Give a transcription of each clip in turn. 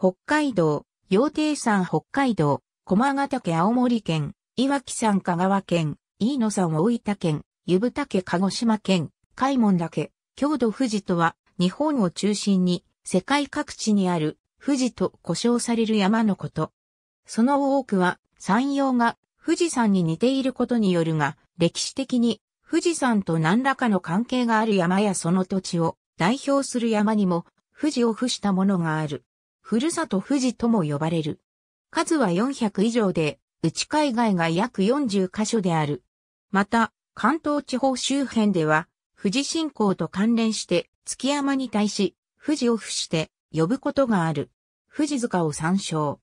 北海道、羊蹄山北海道、駒ヶ岳青森県、岩木山香川県、飯野山大分県、湯布岳鹿児島県、開門岳、郷土富士とは、日本を中心に、世界各地にある、富士と呼称される山のこと。その多くは、山陽が富士山に似ていることによるが、歴史的に富士山と何らかの関係がある山やその土地を代表する山にも富士を付したものがある。ふるさと富士とも呼ばれる。数は400以上で、内海外が約40カ所である。また、関東地方周辺では、富士信仰と関連して、月山に対し、富士を付して、呼ぶことがある。富士塚を参照。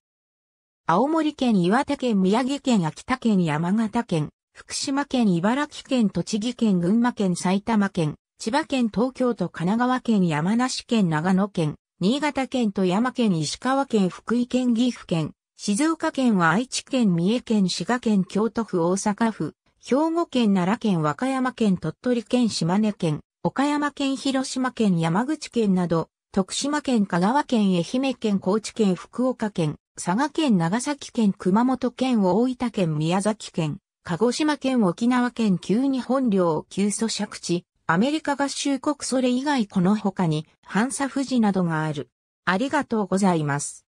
青森県、岩手県、宮城県、秋田県、山形県、福島県、茨城県、栃木県、群馬県、埼玉県、千葉県、東京都、神奈川県、山梨県、長野県、新潟県富山県石川県福井県岐阜県、静岡県は愛知県三重県滋賀県京都府大阪府、兵庫県奈良県和歌山県鳥取県島根県、岡山県広島県山口県など、徳島県香川県愛媛県高知県福岡県、佐賀県長崎県熊本県大分県宮崎県、鹿児島県沖縄県旧日本領急租借地、アメリカ合衆国それ以外この他に、ハンサ富士などがある。ありがとうございます。